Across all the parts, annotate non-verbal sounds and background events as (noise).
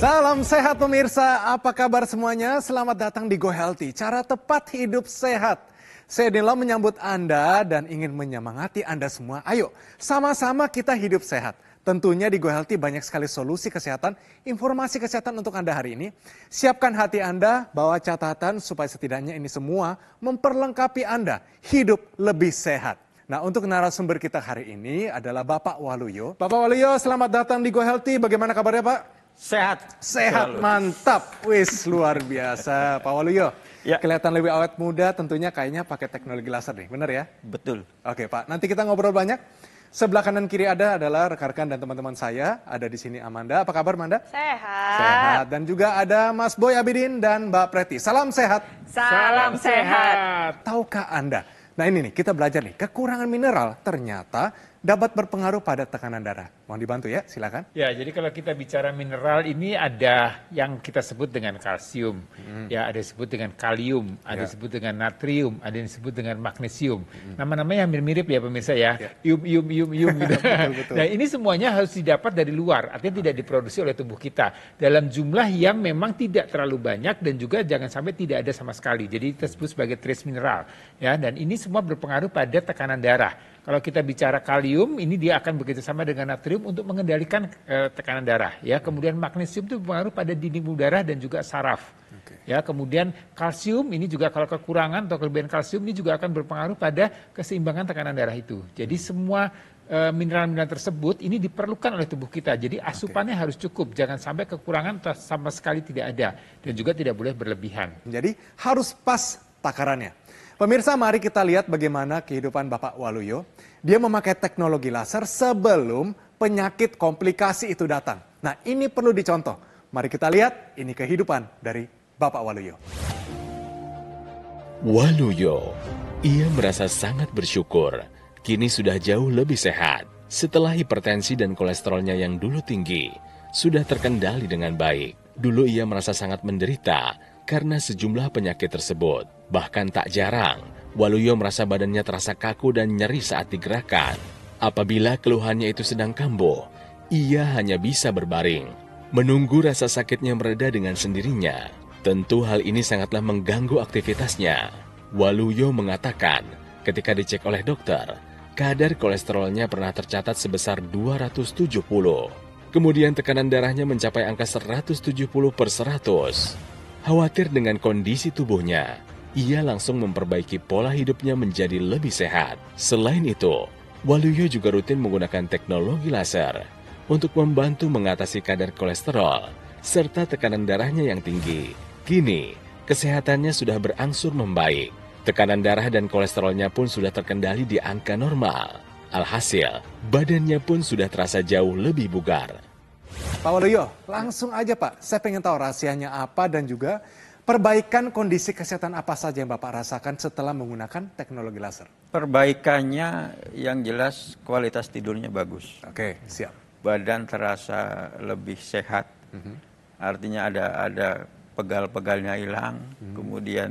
Salam sehat pemirsa, apa kabar semuanya? Selamat datang di Go Healthy, cara tepat hidup sehat. Saya Dela menyambut Anda dan ingin menyemangati Anda semua. Ayo, sama-sama kita hidup sehat. Tentunya di Go Healthy banyak sekali solusi kesehatan, informasi kesehatan untuk Anda hari ini. Siapkan hati Anda, bawa catatan supaya setidaknya ini semua memperlengkapi Anda hidup lebih sehat. Nah untuk narasumber kita hari ini adalah Bapak Waluyo. Bapak Waluyo selamat datang di Go Healthy, bagaimana kabarnya Pak? Sehat. Sehat, selalu. mantap. Wis, luar biasa. Pak Waluyo, ya. kelihatan lebih awet muda tentunya kayaknya pakai teknologi laser nih, benar ya? Betul. Oke Pak, nanti kita ngobrol banyak. Sebelah kanan kiri ada adalah rekan-rekan dan teman-teman saya. Ada di sini Amanda. Apa kabar Amanda? Sehat. Sehat. Dan juga ada Mas Boy Abidin dan Mbak Preti. Salam sehat. Salam, Salam sehat. sehat. Tahukah Anda? Nah ini nih, kita belajar nih. Kekurangan mineral ternyata dapat berpengaruh pada tekanan darah. Mohon dibantu ya, silakan. Ya, jadi kalau kita bicara mineral ini ada yang kita sebut dengan kalsium, hmm. ya ada disebut dengan kalium, ada ya. disebut dengan natrium, ada yang disebut dengan magnesium. Hmm. Nama-namanya hampir mirip ya pemirsa ya, ya. ium ium ium ium. Gitu. (laughs) Nah ini semuanya harus didapat dari luar, artinya tidak diproduksi oleh tubuh kita dalam jumlah yang memang tidak terlalu banyak dan juga jangan sampai tidak ada sama sekali. Jadi tersebut sebagai trace mineral, ya dan ini semua berpengaruh pada tekanan darah. Kalau kita bicara kalium, ini dia akan bekerja sama dengan natrium untuk mengendalikan e, tekanan darah. Ya, hmm. kemudian magnesium itu berpengaruh pada dinding darah dan juga saraf. Okay. Ya, kemudian kalsium ini juga kalau kekurangan atau kelebihan kalsium ini juga akan berpengaruh pada keseimbangan tekanan darah itu. Jadi hmm. semua eh, mineral-mineral tersebut ini diperlukan oleh tubuh kita. Jadi asupannya okay. harus cukup, jangan sampai kekurangan sama sekali tidak ada dan juga tidak boleh berlebihan. Jadi harus pas takarannya. Pemirsa mari kita lihat bagaimana kehidupan Bapak Waluyo. Dia memakai teknologi laser sebelum penyakit komplikasi itu datang. Nah ini perlu dicontoh. Mari kita lihat ini kehidupan dari Bapak Waluyo. Waluyo, ia merasa sangat bersyukur. Kini sudah jauh lebih sehat. Setelah hipertensi dan kolesterolnya yang dulu tinggi, sudah terkendali dengan baik. Dulu ia merasa sangat menderita karena sejumlah penyakit tersebut. Bahkan tak jarang, Waluyo merasa badannya terasa kaku dan nyeri saat digerakkan. Apabila keluhannya itu sedang kambuh, ia hanya bisa berbaring, menunggu rasa sakitnya mereda dengan sendirinya. Tentu hal ini sangatlah mengganggu aktivitasnya. Waluyo mengatakan, ketika dicek oleh dokter, kadar kolesterolnya pernah tercatat sebesar 270. Kemudian tekanan darahnya mencapai angka 170 per 100. Khawatir dengan kondisi tubuhnya, ia langsung memperbaiki pola hidupnya menjadi lebih sehat. Selain itu, Waluyo juga rutin menggunakan teknologi laser untuk membantu mengatasi kadar kolesterol serta tekanan darahnya yang tinggi. Kini, kesehatannya sudah berangsur membaik. Tekanan darah dan kolesterolnya pun sudah terkendali di angka normal. Alhasil, badannya pun sudah terasa jauh lebih bugar Pak Waluyo, langsung aja Pak. Saya pengen tahu rahasianya apa dan juga perbaikan kondisi kesehatan apa saja yang Bapak rasakan setelah menggunakan teknologi laser. Perbaikannya yang jelas kualitas tidurnya bagus. Oke, siap. Badan terasa lebih sehat. Mm -hmm. Artinya ada ada pegal-pegalnya hilang, mm -hmm. kemudian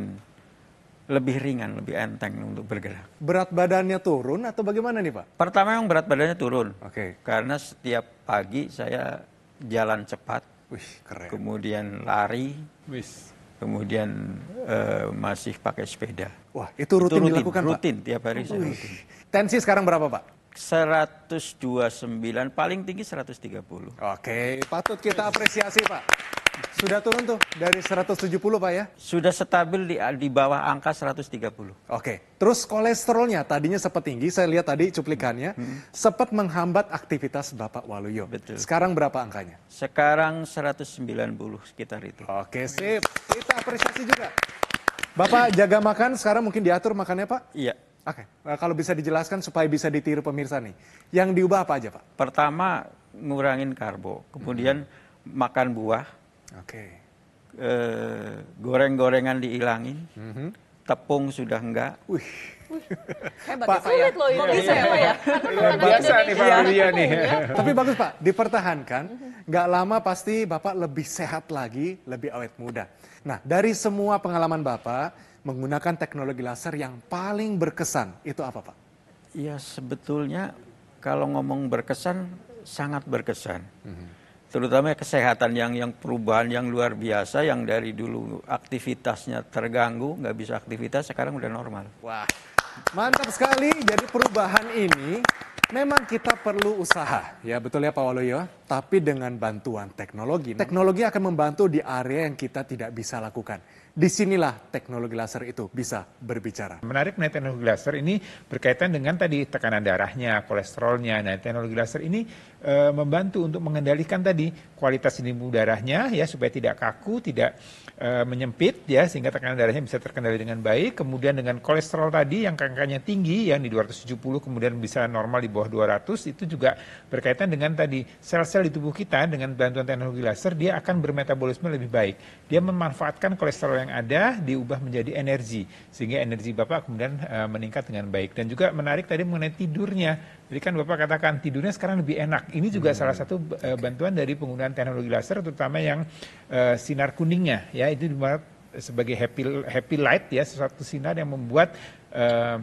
lebih ringan, lebih enteng untuk bergerak. Berat badannya turun atau bagaimana nih Pak? Pertama yang berat badannya turun. Oke. Okay. Karena setiap pagi saya jalan cepat, Wih, keren. kemudian lari, Wih. kemudian uh, masih pakai sepeda. Wah, itu rutin, itu rutin dilakukan rutin, Pak? Rutin, tiap hari saya rutin. Tensi sekarang berapa Pak? 129, paling tinggi 130. Oke, patut kita apresiasi Pak. Sudah turun tuh dari 170 Pak ya? Sudah stabil di, di bawah angka 130. Oke, terus kolesterolnya tadinya sempat tinggi, saya lihat tadi cuplikannya, hmm. sempat menghambat aktivitas Bapak Waluyo. Betul. Sekarang berapa angkanya? Sekarang 190 sekitar itu. Oke, sip. Kita apresiasi juga. Bapak jaga makan, sekarang mungkin diatur makannya Pak? Iya. Oke, nah, kalau bisa dijelaskan supaya bisa ditiru pemirsa nih. Yang diubah apa aja Pak? Pertama, ngurangin karbo. Kemudian hmm. makan buah Oke. Okay. Uh, eh, goreng-gorengan dihilangin. Mm -hmm. Tepung sudah enggak. Wih. Hebat, Pak, sulit loh Bisa ya, Pak ya? ya. Iya. Iya. Tapi bagus Pak, dipertahankan. Mhm. Nggak lama pasti Bapak lebih sehat lagi, lebih awet muda. Nah, dari semua pengalaman Bapak, menggunakan teknologi laser yang paling berkesan, itu apa Pak? Ya, sebetulnya kalau ngomong berkesan, sangat berkesan. Mm -hmm terutama kesehatan yang yang perubahan yang luar biasa yang dari dulu aktivitasnya terganggu nggak bisa aktivitas sekarang udah normal. Wah mantap sekali. Jadi perubahan ini memang kita perlu usaha ya betul ya Pak Waluyo. Ya, tapi dengan bantuan teknologi, teknologi akan membantu di area yang kita tidak bisa lakukan. Disinilah teknologi laser itu bisa berbicara. Menarik mengenai teknologi laser ini berkaitan dengan tadi tekanan darahnya, kolesterolnya. Nah, teknologi laser ini e, membantu untuk mengendalikan tadi kualitas lini darahnya ya supaya tidak kaku, tidak e, menyempit ya sehingga tekanan darahnya bisa terkendali dengan baik. Kemudian dengan kolesterol tadi yang angkanya tinggi yang di 270 kemudian bisa normal di bawah 200 itu juga berkaitan dengan tadi sel-sel di tubuh kita dengan bantuan teknologi laser dia akan bermetabolisme lebih baik. Dia memanfaatkan kolesterol yang ada diubah menjadi energi sehingga energi Bapak kemudian e, meningkat dengan baik. Dan juga menarik tadi mengenai tidurnya. Jadi kan Bapak katakan tidurnya sekarang lebih enak. Ini juga hmm. salah satu uh, bantuan dari penggunaan teknologi laser terutama yang uh, sinar kuningnya ya itu itu sebagai happy happy light ya sesuatu sinar yang membuat uh,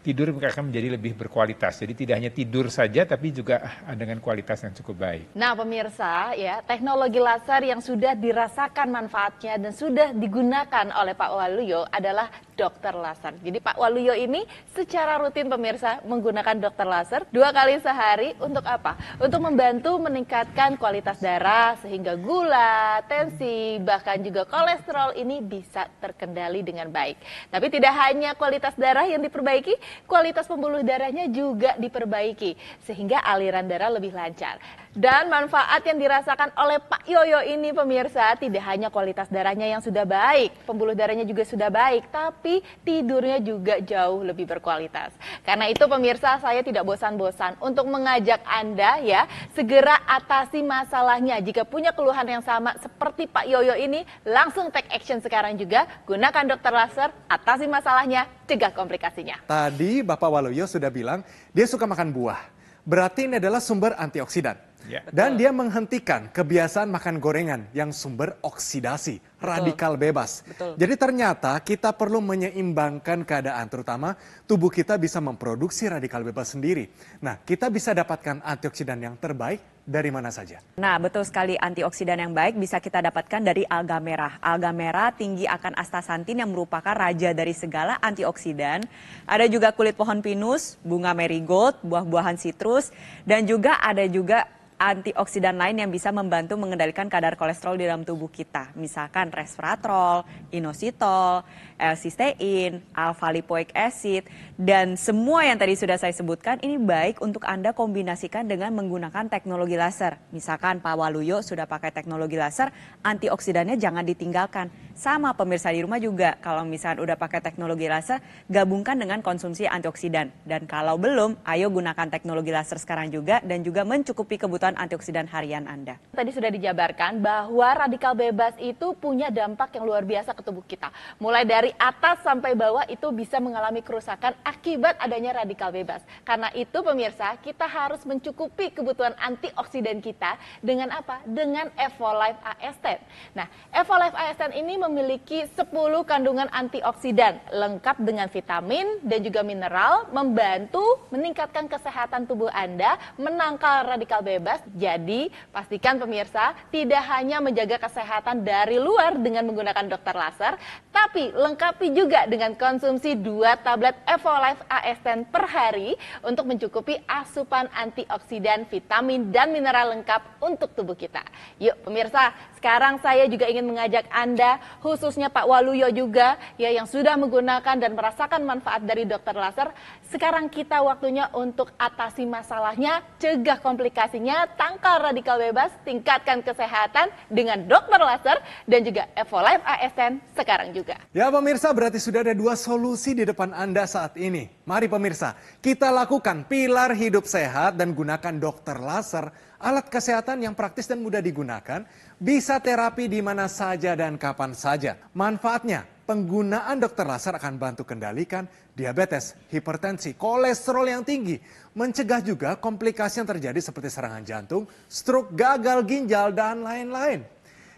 tidur akan menjadi lebih berkualitas. Jadi tidak hanya tidur saja tapi juga dengan kualitas yang cukup baik. Nah, pemirsa, ya, teknologi laser yang sudah dirasakan manfaatnya dan sudah digunakan oleh Pak Waluyo adalah dokter laser. Jadi Pak Waluyo ini secara rutin pemirsa menggunakan dokter laser dua kali sehari untuk apa? Untuk membantu meningkatkan kualitas darah sehingga gula, tensi, bahkan juga kolesterol ini bisa terkendali dengan baik. Tapi tidak hanya kualitas darah yang diperbaiki, kualitas pembuluh darahnya juga diperbaiki sehingga aliran darah lebih lancar. Dan manfaat yang dirasakan oleh Pak Yoyo ini pemirsa tidak hanya kualitas darahnya yang sudah baik, pembuluh darahnya juga sudah baik, tapi tidurnya juga jauh lebih berkualitas. Karena itu pemirsa saya tidak bosan-bosan untuk mengajak Anda ya segera atasi masalahnya. Jika punya keluhan yang sama seperti Pak Yoyo ini, langsung take action sekarang juga. Gunakan dokter laser, atasi masalahnya, cegah komplikasinya. Tadi Bapak Waluyo sudah bilang dia suka makan buah. Berarti ini adalah sumber antioksidan. Yeah. Dan dia menghentikan kebiasaan makan gorengan yang sumber oksidasi, Betul. radikal bebas. Betul. Jadi ternyata kita perlu menyeimbangkan keadaan, terutama tubuh kita bisa memproduksi radikal bebas sendiri. Nah, kita bisa dapatkan antioksidan yang terbaik dari mana saja? Nah, betul sekali antioksidan yang baik bisa kita dapatkan dari alga merah. Alga merah tinggi akan astaxanthin yang merupakan raja dari segala antioksidan. Ada juga kulit pohon pinus, bunga marigold, buah-buahan sitrus, dan juga ada juga antioksidan lain yang bisa membantu mengendalikan kadar kolesterol di dalam tubuh kita. Misalkan resveratrol, inositol, L-cystein, alpha lipoic acid dan semua yang tadi sudah saya sebutkan ini baik untuk Anda kombinasikan dengan menggunakan teknologi laser. Misalkan Pak Waluyo sudah pakai teknologi laser, antioksidannya jangan ditinggalkan sama pemirsa di rumah juga, kalau misalnya udah pakai teknologi laser, gabungkan dengan konsumsi antioksidan. Dan kalau belum, ayo gunakan teknologi laser sekarang juga dan juga mencukupi kebutuhan antioksidan harian Anda. Tadi sudah dijabarkan bahwa radikal bebas itu punya dampak yang luar biasa ke tubuh kita. Mulai dari atas sampai bawah itu bisa mengalami kerusakan akibat adanya radikal bebas. Karena itu pemirsa, kita harus mencukupi kebutuhan antioksidan kita dengan apa? Dengan Evolife AS10. Nah, Evolife AS10 ini memiliki 10 kandungan antioksidan, lengkap dengan vitamin dan juga mineral, membantu meningkatkan kesehatan tubuh Anda, menangkal radikal bebas. Jadi, pastikan pemirsa tidak hanya menjaga kesehatan dari luar dengan menggunakan dokter laser, tapi lengkapi juga dengan konsumsi 2 tablet Evolife AS10 per hari untuk mencukupi asupan antioksidan, vitamin, dan mineral lengkap untuk tubuh kita. Yuk pemirsa, sekarang saya juga ingin mengajak Anda khususnya Pak Waluyo juga ya yang sudah menggunakan dan merasakan manfaat dari dokter laser. Sekarang kita waktunya untuk atasi masalahnya, cegah komplikasinya, tangkal radikal bebas, tingkatkan kesehatan dengan dokter laser dan juga Evolife ASN sekarang juga. Ya pemirsa, berarti sudah ada dua solusi di depan Anda saat ini. Mari pemirsa, kita lakukan pilar hidup sehat dan gunakan dokter laser alat kesehatan yang praktis dan mudah digunakan, bisa terapi di mana saja dan kapan saja. Manfaatnya, penggunaan dokter laser akan bantu kendalikan diabetes, hipertensi, kolesterol yang tinggi, mencegah juga komplikasi yang terjadi seperti serangan jantung, stroke, gagal ginjal, dan lain-lain.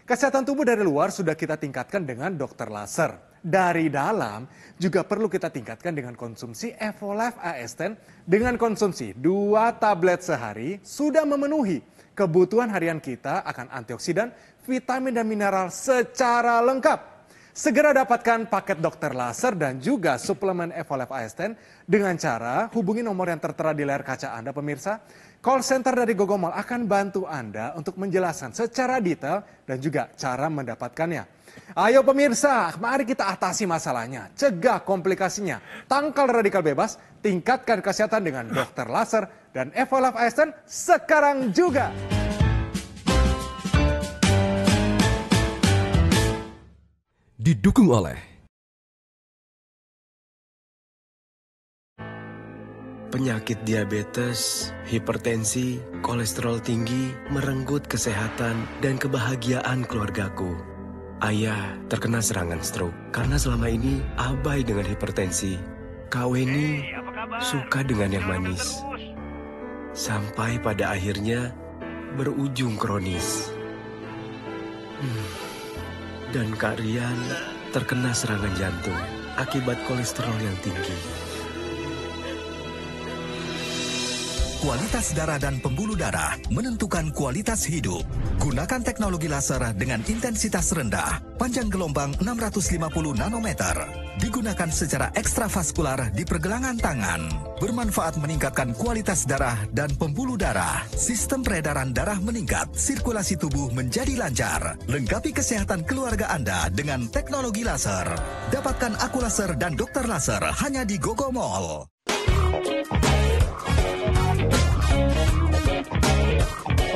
Kesehatan tubuh dari luar sudah kita tingkatkan dengan dokter laser dari dalam juga perlu kita tingkatkan dengan konsumsi Evolife AS10 dengan konsumsi 2 tablet sehari sudah memenuhi kebutuhan harian kita akan antioksidan, vitamin dan mineral secara lengkap. Segera dapatkan paket dokter laser dan juga suplemen Evolife AS10 dengan cara hubungi nomor yang tertera di layar kaca Anda pemirsa Call center dari Gogomol akan bantu Anda untuk menjelaskan secara detail dan juga cara mendapatkannya. Ayo pemirsa, mari kita atasi masalahnya, cegah komplikasinya, tangkal radikal bebas, tingkatkan kesehatan dengan dokter laser dan Evolab ASN sekarang juga. Didukung oleh Penyakit diabetes, hipertensi, kolesterol tinggi merenggut kesehatan dan kebahagiaan keluargaku. Ayah terkena serangan stroke karena selama ini abai dengan hipertensi. Kau ini suka dengan yang manis. Sampai pada akhirnya berujung kronis. Hmm. Dan Kak Rian terkena serangan jantung akibat kolesterol yang tinggi. kualitas darah dan pembuluh darah menentukan kualitas hidup. Gunakan teknologi laser dengan intensitas rendah, panjang gelombang 650 nanometer. Digunakan secara ekstravaskular di pergelangan tangan. Bermanfaat meningkatkan kualitas darah dan pembuluh darah. Sistem peredaran darah meningkat, sirkulasi tubuh menjadi lancar. Lengkapi kesehatan keluarga Anda dengan teknologi laser. Dapatkan aku laser dan dokter laser hanya di Gogo Mall.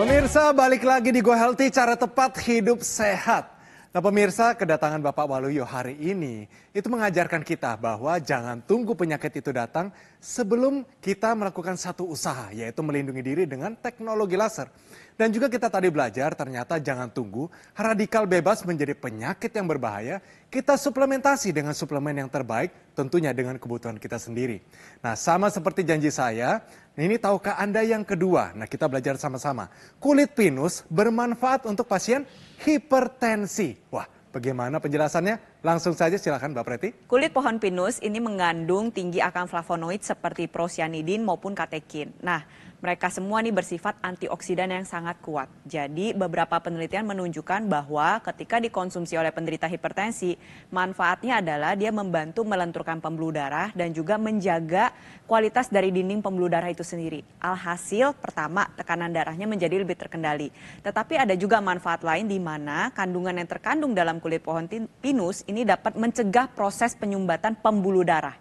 Pemirsa balik lagi di Go Healthy cara tepat hidup sehat. Nah pemirsa kedatangan Bapak Waluyo hari ini itu mengajarkan kita bahwa jangan tunggu penyakit itu datang sebelum kita melakukan satu usaha yaitu melindungi diri dengan teknologi laser. Dan juga kita tadi belajar ternyata jangan tunggu radikal bebas menjadi penyakit yang berbahaya. Kita suplementasi dengan suplemen yang terbaik tentunya dengan kebutuhan kita sendiri. Nah sama seperti janji saya Nah, ini tahukah Anda yang kedua? Nah, kita belajar sama-sama. Kulit pinus bermanfaat untuk pasien hipertensi. Wah, Bagaimana penjelasannya? Langsung saja silakan Mbak Preti. Kulit pohon pinus ini mengandung tinggi akan flavonoid seperti prosianidin maupun katekin. Nah, mereka semua nih bersifat antioksidan yang sangat kuat. Jadi beberapa penelitian menunjukkan bahwa ketika dikonsumsi oleh penderita hipertensi, manfaatnya adalah dia membantu melenturkan pembuluh darah dan juga menjaga kualitas dari dinding pembuluh darah itu sendiri. Alhasil pertama tekanan darahnya menjadi lebih terkendali. Tetapi ada juga manfaat lain di mana kandungan yang terkandung dalam kulit pohon pinus ini dapat mencegah proses penyumbatan pembuluh darah.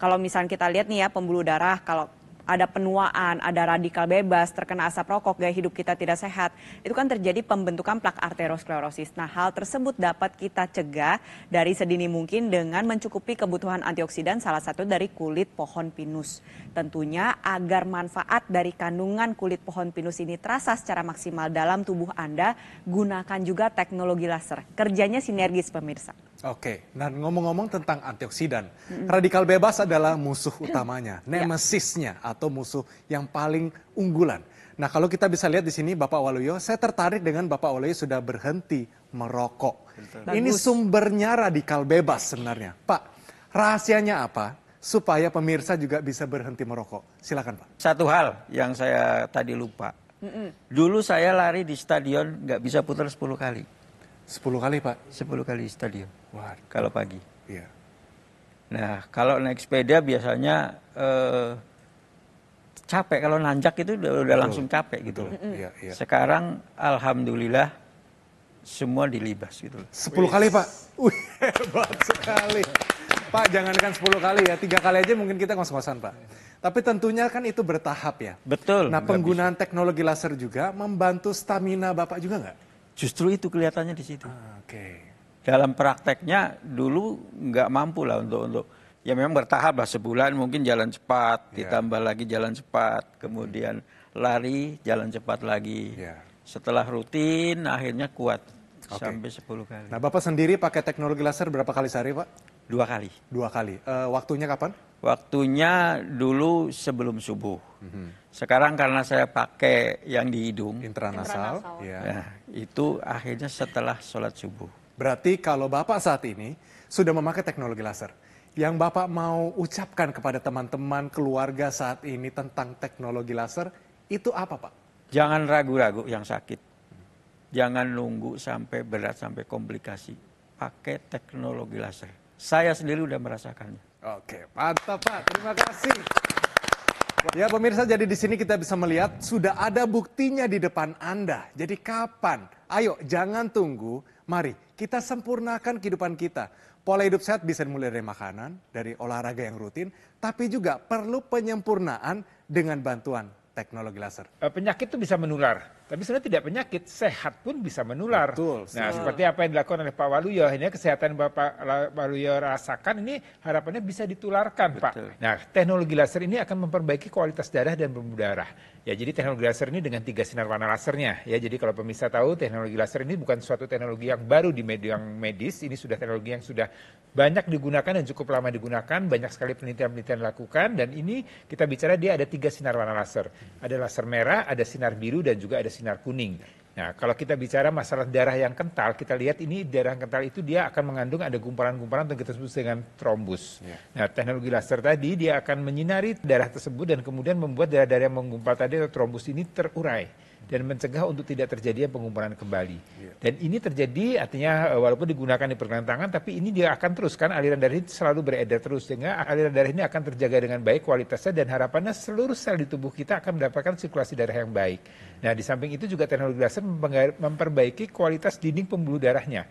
Kalau misalnya kita lihat nih ya pembuluh darah kalau ada penuaan, ada radikal bebas, terkena asap rokok, gaya hidup kita tidak sehat, itu kan terjadi pembentukan plak arteriosklerosis. Nah, hal tersebut dapat kita cegah dari sedini mungkin dengan mencukupi kebutuhan antioksidan salah satu dari kulit pohon pinus. Tentunya agar manfaat dari kandungan kulit pohon pinus ini terasa secara maksimal dalam tubuh Anda, gunakan juga teknologi laser. Kerjanya sinergis pemirsa. Oke, dan nah ngomong-ngomong tentang antioksidan, mm -hmm. radikal bebas adalah musuh (clears throat) utamanya, ya. nemesisnya atau musuh yang paling unggulan. Nah, kalau kita bisa lihat di sini Bapak Waluyo, saya tertarik dengan Bapak Waluyo sudah berhenti merokok. Betul. Ini sumbernya radikal bebas sebenarnya. Pak, rahasianya apa supaya pemirsa juga bisa berhenti merokok? Silakan, Pak. Satu hal yang saya tadi lupa. Mm -mm. Dulu saya lari di stadion nggak bisa putar 10 kali. Sepuluh kali Pak? sepuluh kali stadion. Wah. Kalau pagi. Iya. Nah kalau naik sepeda biasanya eh, capek. Kalau nanjak itu udah, udah langsung capek gitu. Iya, iya. Sekarang Alhamdulillah semua dilibas gitu Sepuluh kali Pak? Wih hebat sekali. Pak jangankan sepuluh kali ya, tiga kali aja mungkin kita ngos-ngosan Pak. Tapi tentunya kan itu bertahap ya. Betul. Nah penggunaan bisa. teknologi laser juga membantu stamina Bapak juga nggak? Justru itu kelihatannya di situ. Ah, oke. Okay. Dalam prakteknya dulu nggak mampu lah untuk untuk ya memang bertahap lah sebulan mungkin jalan cepat yeah. ditambah lagi jalan cepat kemudian lari jalan cepat lagi. Yeah. Setelah rutin akhirnya kuat okay. sampai 10 kali. Nah bapak sendiri pakai teknologi laser berapa kali sehari pak? Dua kali. Dua kali. Uh, waktunya kapan? waktunya dulu sebelum subuh. Mhm. Sekarang karena saya pakai yang di hidung intranasal, ya. ya. itu akhirnya setelah sholat subuh. Berarti kalau Bapak saat ini sudah memakai teknologi laser, yang Bapak mau ucapkan kepada teman-teman keluarga saat ini tentang teknologi laser itu apa, Pak? Jangan ragu-ragu yang sakit. Jangan nunggu sampai berat sampai komplikasi. Pakai teknologi laser. Saya sendiri sudah merasakannya. Oke, mantap Pak. Terima kasih. Ya pemirsa, jadi di sini kita bisa melihat sudah ada buktinya di depan Anda. Jadi kapan? Ayo, jangan tunggu. Mari kita sempurnakan kehidupan kita. Pola hidup sehat bisa dimulai dari makanan, dari olahraga yang rutin, tapi juga perlu penyempurnaan dengan bantuan teknologi laser. Eh, penyakit itu bisa menular. Tapi sebenarnya tidak penyakit, sehat pun bisa menular. Betul, nah, seperti apa yang dilakukan oleh Pak Waluyo, ini kesehatan Bapak Waluyo rasakan ini harapannya bisa ditularkan, betul. Pak. Nah, teknologi laser ini akan memperbaiki kualitas darah dan pembuluh darah. Ya, jadi teknologi laser ini dengan tiga sinar warna lasernya. Ya, jadi kalau pemirsa tahu, teknologi laser ini bukan suatu teknologi yang baru di mediang medis, ini sudah teknologi yang sudah banyak digunakan dan cukup lama digunakan, banyak sekali penelitian-penelitian dilakukan dan ini kita bicara dia ada tiga sinar warna laser. Ada laser merah, ada sinar biru dan juga ada sinar sinar kuning. Nah, kalau kita bicara masalah darah yang kental, kita lihat ini darah yang kental itu dia akan mengandung ada gumpalan-gumpalan yang kita sebut dengan trombus. Yeah. Nah, teknologi laser tadi dia akan menyinari darah tersebut dan kemudian membuat darah-darah yang menggumpal tadi atau trombus ini terurai dan mencegah untuk tidak terjadi pengumpulan kembali. Iya. Dan ini terjadi artinya eh, walaupun digunakan di pergelangan tangan tapi ini dia akan terus kan aliran darah ini selalu beredar terus sehingga aliran darah ini akan terjaga dengan baik kualitasnya dan harapannya seluruh sel di tubuh kita akan mendapatkan sirkulasi darah yang baik. Nah, di samping itu juga teknologi laser memperbaiki kualitas dinding pembuluh darahnya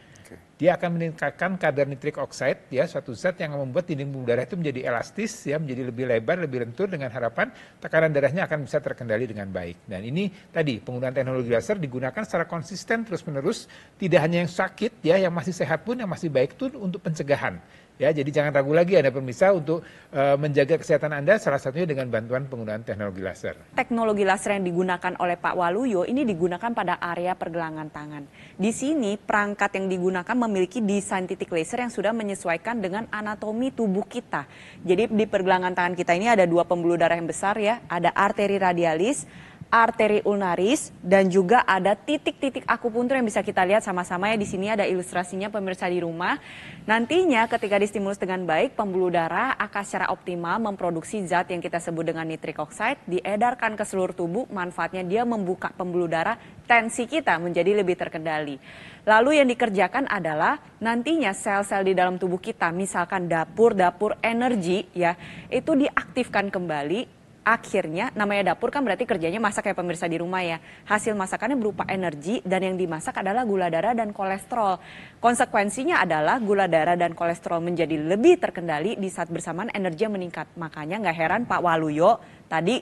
dia akan meningkatkan kadar nitrik oxide ya suatu zat yang membuat dinding pembuluh darah itu menjadi elastis ya menjadi lebih lebar, lebih lentur dengan harapan tekanan darahnya akan bisa terkendali dengan baik. Dan ini tadi penggunaan teknologi laser digunakan secara konsisten terus-menerus tidak hanya yang sakit ya yang masih sehat pun yang masih baik itu untuk pencegahan Ya, jadi jangan ragu lagi ada pemirsa untuk uh, menjaga kesehatan Anda salah satunya dengan bantuan penggunaan teknologi laser. Teknologi laser yang digunakan oleh Pak Waluyo ini digunakan pada area pergelangan tangan. Di sini perangkat yang digunakan memiliki desain titik laser yang sudah menyesuaikan dengan anatomi tubuh kita. Jadi di pergelangan tangan kita ini ada dua pembuluh darah yang besar ya, ada arteri radialis, arteri ulnaris dan juga ada titik-titik akupuntur yang bisa kita lihat sama-sama ya di sini ada ilustrasinya pemirsa di rumah. Nantinya ketika distimulus dengan baik pembuluh darah akan secara optimal memproduksi zat yang kita sebut dengan nitric oxide diedarkan ke seluruh tubuh. Manfaatnya dia membuka pembuluh darah, tensi kita menjadi lebih terkendali. Lalu yang dikerjakan adalah nantinya sel-sel di dalam tubuh kita misalkan dapur-dapur energi ya itu diaktifkan kembali akhirnya namanya dapur kan berarti kerjanya masak ya pemirsa di rumah ya. Hasil masakannya berupa energi dan yang dimasak adalah gula darah dan kolesterol. Konsekuensinya adalah gula darah dan kolesterol menjadi lebih terkendali di saat bersamaan energi meningkat. Makanya nggak heran Pak Waluyo tadi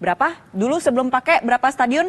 berapa? Dulu sebelum pakai berapa stadion?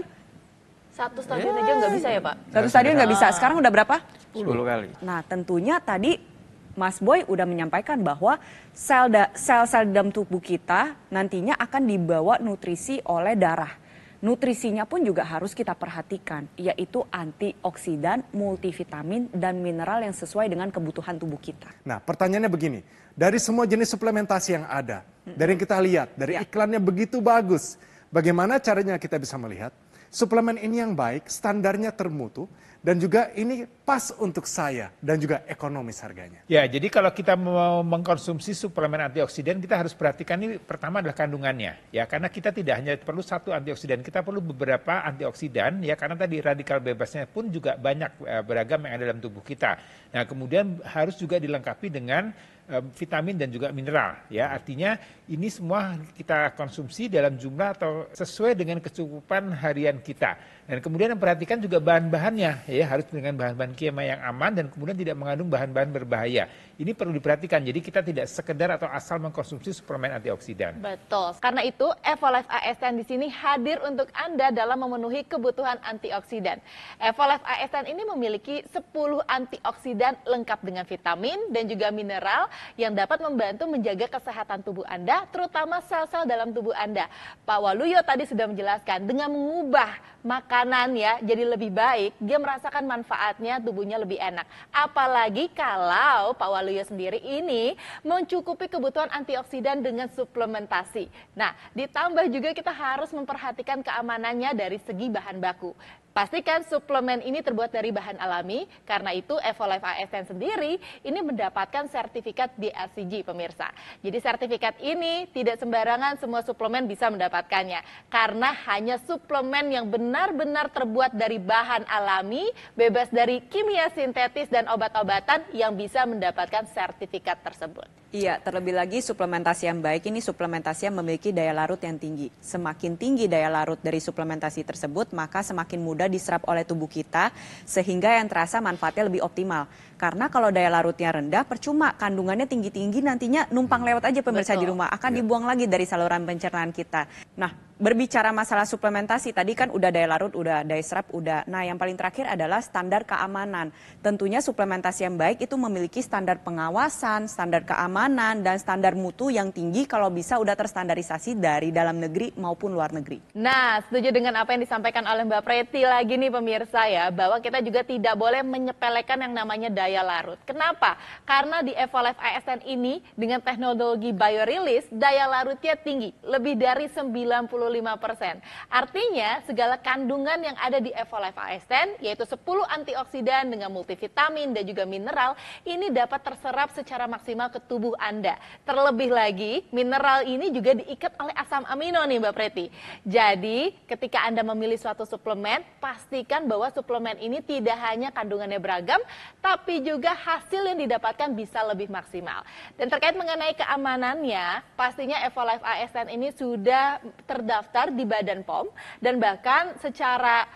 Satu stadion aja nggak bisa ya Pak? Satu stadion nggak bisa. Sekarang udah berapa? 10 kali. Nah tentunya tadi Mas Boy udah menyampaikan bahwa sel sel-sel dalam tubuh kita nantinya akan dibawa nutrisi oleh darah. Nutrisinya pun juga harus kita perhatikan, yaitu antioksidan, multivitamin, dan mineral yang sesuai dengan kebutuhan tubuh kita. Nah, pertanyaannya begini, dari semua jenis suplementasi yang ada, hmm dari yang kita lihat, dari ya. iklannya begitu bagus, bagaimana caranya kita bisa melihat suplemen ini yang baik, standarnya termutu, dan juga ini pas untuk saya dan juga ekonomis harganya. Ya, jadi kalau kita mau mengkonsumsi suplemen antioksidan kita harus perhatikan ini pertama adalah kandungannya ya karena kita tidak hanya perlu satu antioksidan, kita perlu beberapa antioksidan ya karena tadi radikal bebasnya pun juga banyak e, beragam yang ada dalam tubuh kita. Nah, kemudian harus juga dilengkapi dengan e, vitamin dan juga mineral ya artinya ini semua kita konsumsi dalam jumlah atau sesuai dengan kecukupan harian kita. Dan kemudian perhatikan juga bahan-bahannya, ya harus dengan bahan-bahan kimia yang aman dan kemudian tidak mengandung bahan-bahan berbahaya. Ini perlu diperhatikan. Jadi kita tidak sekedar atau asal mengkonsumsi suplemen antioksidan. Betul. Karena itu Evolife ASN di sini hadir untuk Anda dalam memenuhi kebutuhan antioksidan. Evolife ASN ini memiliki 10 antioksidan lengkap dengan vitamin dan juga mineral yang dapat membantu menjaga kesehatan tubuh Anda, terutama sel-sel dalam tubuh Anda. Pak Waluyo tadi sudah menjelaskan dengan mengubah makan makanan ya jadi lebih baik, dia merasakan manfaatnya tubuhnya lebih enak. Apalagi kalau Pak Waluyo sendiri ini mencukupi kebutuhan antioksidan dengan suplementasi. Nah, ditambah juga kita harus memperhatikan keamanannya dari segi bahan baku. Pastikan suplemen ini terbuat dari bahan alami, karena itu Evolife ASN sendiri ini mendapatkan sertifikat BSCG pemirsa. Jadi sertifikat ini tidak sembarangan semua suplemen bisa mendapatkannya, karena hanya suplemen yang benar-benar terbuat dari bahan alami, bebas dari kimia sintetis dan obat-obatan yang bisa mendapatkan sertifikat tersebut. Iya, terlebih lagi suplementasi yang baik ini suplementasi yang memiliki daya larut yang tinggi. Semakin tinggi daya larut dari suplementasi tersebut, maka semakin mudah mudah diserap oleh tubuh kita sehingga yang terasa manfaatnya lebih optimal. Karena kalau daya larutnya rendah, percuma kandungannya tinggi-tinggi nantinya numpang hmm. lewat aja pemirsa Betul. di rumah akan ya. dibuang lagi dari saluran pencernaan kita. Nah, berbicara masalah suplementasi tadi kan udah daya larut, udah daya serap, udah. Nah, yang paling terakhir adalah standar keamanan. Tentunya suplementasi yang baik itu memiliki standar pengawasan, standar keamanan dan standar mutu yang tinggi kalau bisa udah terstandarisasi dari dalam negeri maupun luar negeri. Nah, setuju dengan apa yang disampaikan oleh Mbak Preti lagi nih pemirsa ya, bahwa kita juga tidak boleh menyepelekan yang namanya daya larut. Kenapa? Karena di Evolve ASN ini dengan teknologi biorelease daya larutnya tinggi, lebih dari 90 Artinya, segala kandungan yang ada di Evolife AS10, yaitu 10 antioksidan dengan multivitamin dan juga mineral, ini dapat terserap secara maksimal ke tubuh Anda. Terlebih lagi, mineral ini juga diikat oleh asam amino nih Mbak Preti. Jadi, ketika Anda memilih suatu suplemen, pastikan bahwa suplemen ini tidak hanya kandungannya beragam, tapi juga hasil yang didapatkan bisa lebih maksimal. Dan terkait mengenai keamanannya, pastinya Evolife ASN ini sudah terdapat terdaftar di Badan POM dan bahkan secara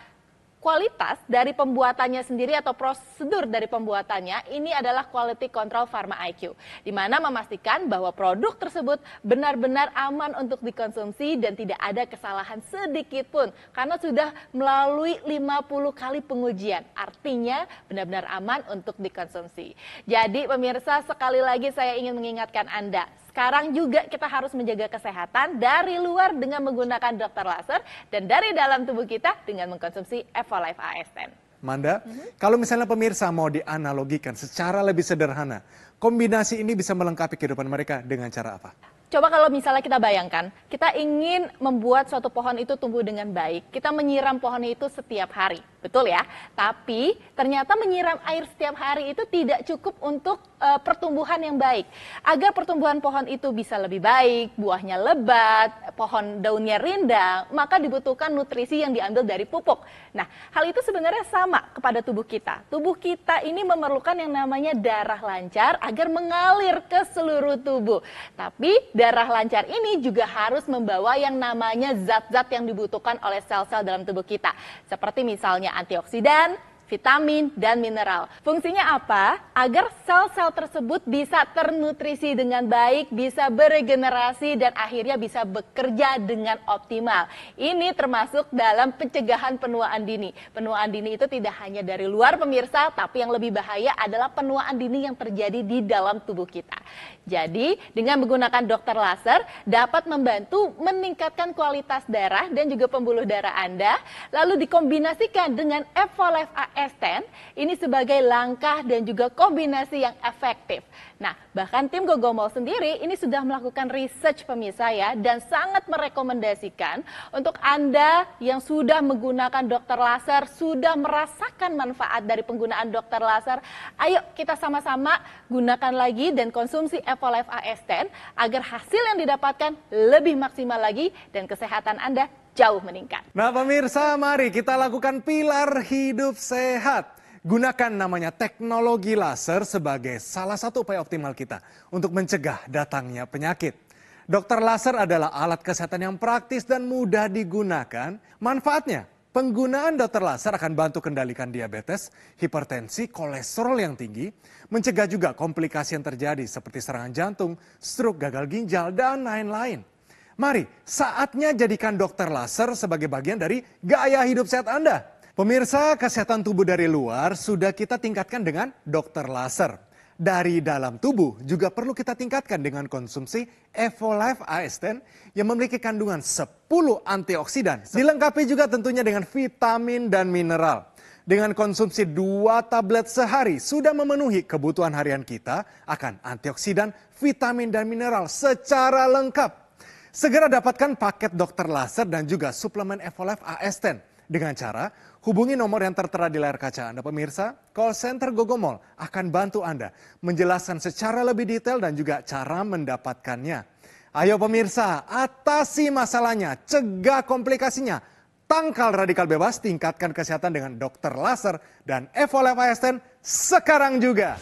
kualitas dari pembuatannya sendiri atau prosedur dari pembuatannya ini adalah quality control Pharma IQ di mana memastikan bahwa produk tersebut benar-benar aman untuk dikonsumsi dan tidak ada kesalahan sedikit pun karena sudah melalui 50 kali pengujian artinya benar-benar aman untuk dikonsumsi. Jadi pemirsa sekali lagi saya ingin mengingatkan Anda sekarang juga kita harus menjaga kesehatan dari luar dengan menggunakan dokter laser dan dari dalam tubuh kita dengan mengkonsumsi Evolife AS10. Manda, mm-hmm. kalau misalnya pemirsa mau dianalogikan secara lebih sederhana, kombinasi ini bisa melengkapi kehidupan mereka dengan cara apa? Coba kalau misalnya kita bayangkan, kita ingin membuat suatu pohon itu tumbuh dengan baik, kita menyiram pohon itu setiap hari betul ya. Tapi ternyata menyiram air setiap hari itu tidak cukup untuk e, pertumbuhan yang baik. Agar pertumbuhan pohon itu bisa lebih baik, buahnya lebat, pohon daunnya rindang, maka dibutuhkan nutrisi yang diambil dari pupuk. Nah, hal itu sebenarnya sama kepada tubuh kita. Tubuh kita ini memerlukan yang namanya darah lancar agar mengalir ke seluruh tubuh. Tapi darah lancar ini juga harus membawa yang namanya zat-zat yang dibutuhkan oleh sel-sel dalam tubuh kita. Seperti misalnya Antioxidan, antioksidan, vitamin, dan mineral. Fungsinya apa? Agar sel-sel tersebut bisa ternutrisi dengan baik, bisa beregenerasi, dan akhirnya bisa bekerja dengan optimal. Ini termasuk dalam pencegahan penuaan dini. Penuaan dini itu tidak hanya dari luar pemirsa, tapi yang lebih bahaya adalah penuaan dini yang terjadi di dalam tubuh kita. Jadi, dengan menggunakan dokter laser dapat membantu meningkatkan kualitas darah dan juga pembuluh darah Anda, lalu dikombinasikan dengan Evolife AS10 ini sebagai langkah dan juga kombinasi yang efektif Nah, bahkan tim Gogomol sendiri ini sudah melakukan research pemirsa ya dan sangat merekomendasikan untuk Anda yang sudah menggunakan dokter laser, sudah merasakan manfaat dari penggunaan dokter laser, ayo kita sama-sama gunakan lagi dan konsumsi Evolife AS10 agar hasil yang didapatkan lebih maksimal lagi dan kesehatan Anda jauh meningkat. Nah pemirsa mari kita lakukan pilar hidup sehat. Gunakan namanya teknologi laser sebagai salah satu upaya optimal kita untuk mencegah datangnya penyakit. Dokter laser adalah alat kesehatan yang praktis dan mudah digunakan. Manfaatnya, penggunaan dokter laser akan bantu kendalikan diabetes, hipertensi, kolesterol yang tinggi, mencegah juga komplikasi yang terjadi seperti serangan jantung, stroke, gagal ginjal, dan lain-lain. Mari, saatnya jadikan dokter laser sebagai bagian dari gaya hidup sehat Anda. Pemirsa, kesehatan tubuh dari luar sudah kita tingkatkan dengan dokter laser. Dari dalam tubuh juga perlu kita tingkatkan dengan konsumsi Evolife AS10 yang memiliki kandungan 10 antioksidan. Dilengkapi juga tentunya dengan vitamin dan mineral. Dengan konsumsi dua tablet sehari sudah memenuhi kebutuhan harian kita akan antioksidan, vitamin, dan mineral secara lengkap. Segera dapatkan paket dokter laser dan juga suplemen Evolife AS10 dengan cara hubungi nomor yang tertera di layar kaca Anda pemirsa, call center Gogomol akan bantu Anda menjelaskan secara lebih detail dan juga cara mendapatkannya. Ayo pemirsa, atasi masalahnya, cegah komplikasinya, tangkal radikal bebas, tingkatkan kesehatan dengan dokter laser dan Evolve sekarang juga.